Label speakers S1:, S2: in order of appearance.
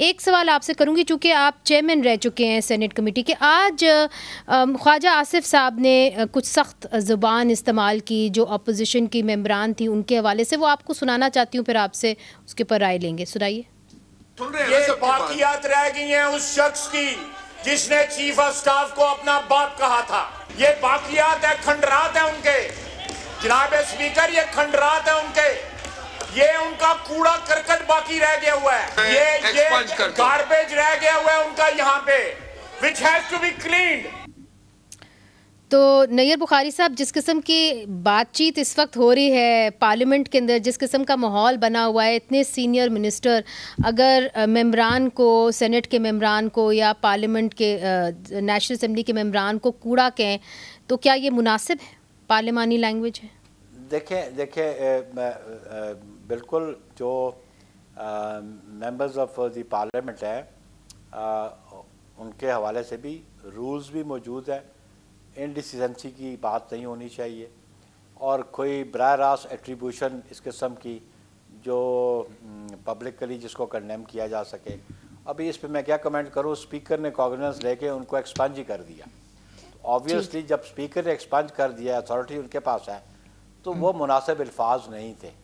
S1: एक सवाल आपसे करूंगी चूंकि आप चेयरमैन रह चुके हैं सेनेट कमेटी के आज ख्वाजा आसिफ साहब ने कुछ सख्त ज़ुबान इस्तेमाल की जो अपोजिशन की मेम्बरान थी उनके हवाले से वो आपको सुनाना चाहती हूँ फिर आपसे उसके ऊपर राय लेंगे सुनाइए
S2: बाकियात रह गई हैं उस शख्स की जिसने चीफ ऑफ स्टाफ को अपना बाप कहा था ये बाकियात है खंडरात है उनके जनाब स्पीकर ये खंडरात है उनके ये उनका कूड़ा करकट बाकी रह गया हुआ है ये सरपंच कर गार्बेज रह गया हुआ है उनका यहाँ पे which has to be cleaned
S1: तो नैयर बुखारी साहब जिस किस्म की बातचीत इस वक्त हो रही है पार्लियामेंट के अंदर जिस किस्म का माहौल बना हुआ है इतने सीनियर मिनिस्टर अगर मेम्बरान को सेनेट के मेम्बरान को या पार्लियामेंट के नेशनल असम्बली के मेम्बरान को कूड़ा कहें तो क्या ये मुनासिब है पार्लियामानी लैंग्वेज है
S3: देखें देखें बिल्कुल जो मेंबर्स ऑफ द पार्लियामेंट हैं उनके हवाले से भी रूल्स भी मौजूद हैं इनडिसन्सी की बात नहीं होनी चाहिए और कोई बरह रास्त एट्रीब्यूशन इस किस्म की जो पब्लिकली जिसको कंडेम किया जा सके अभी इस पर मैं क्या कमेंट करूँ स्पीकर ने कॉग्नेंस लेके उनको एक्सपंज ही कर दिया ऑब्वियसली जब स्पीकर ने एक्सपंज कर दिया अथॉरिटी उनके पास है तो वो हम्म। मुनासिब अल्फाज नहीं थे